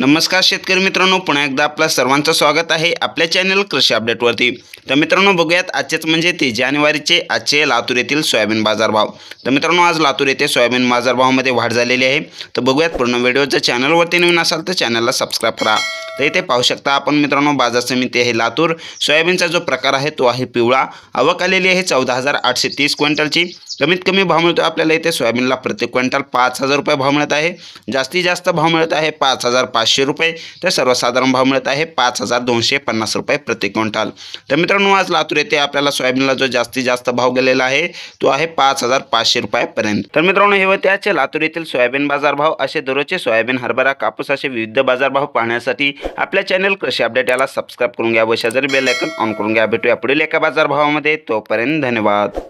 नमस्कार शेतकरी मित्रांनो पुन्हा एकदा आपलं सर्वांचं स्वागत आहे आपल्या चॅनल कृषी अपडेटवरती तर मित्रांनो बघूयात आजचेच म्हणजे ते जानेवारीचे आजचे लातूर येथील सोयाबीन बाजारभाव तर मित्रांनो आज लातूर येथे सोयाबीन बाजारभावामध्ये वाढ झालेली आहे तर बघूयात पूर्ण व्हिडिओ जर चॅनलवरती नवीन असाल तर चॅनलला सबस्क्राईब करा तर इथे पाहू शकता आपण मित्रांनो बाजार समिती आहे लातूर सोयाबीनचा जो प्रकार आहे तो आहे पिवळा आवक आलेली आहे चौदा हजार आठशे तीस क्विंटलची कमीत कमी भाव मिळतो आपल्याला इथे सोयाबीनला प्रति क्विंटल पांच हजार रुपये भाव मिळत आहे जास्तीत जास्त भाव मिळत आहे पांच हजार पाचशे रुपये तो सर्वसाधारण भाव मिळत आहे पांच हजार दोनशे पन्नास रुपये प्रति क्विंटल तो मित्रों आज लातूर येथे आपल्याला सोयाबीनला जो जास्तीत जास्त भाव गेलेला आहे तो है पांच हजार पाचशे रुपयापर्यंत तर मित्रांनो हे होते आजचे लातूर सोयाबीन बाजार भाव असे दररोजचे सोयाबीन हरभरा कापूस असे विविध बाजारभाव पाहण्यासाठी आपल्या चॅनल कृषी अपडेट याला सब्सक्राइब करून घ्या व शेजारी ऑन करून घ्या भेटूया पुढील एका बाजारभावामध्ये तोपर्यंत धन्यवाद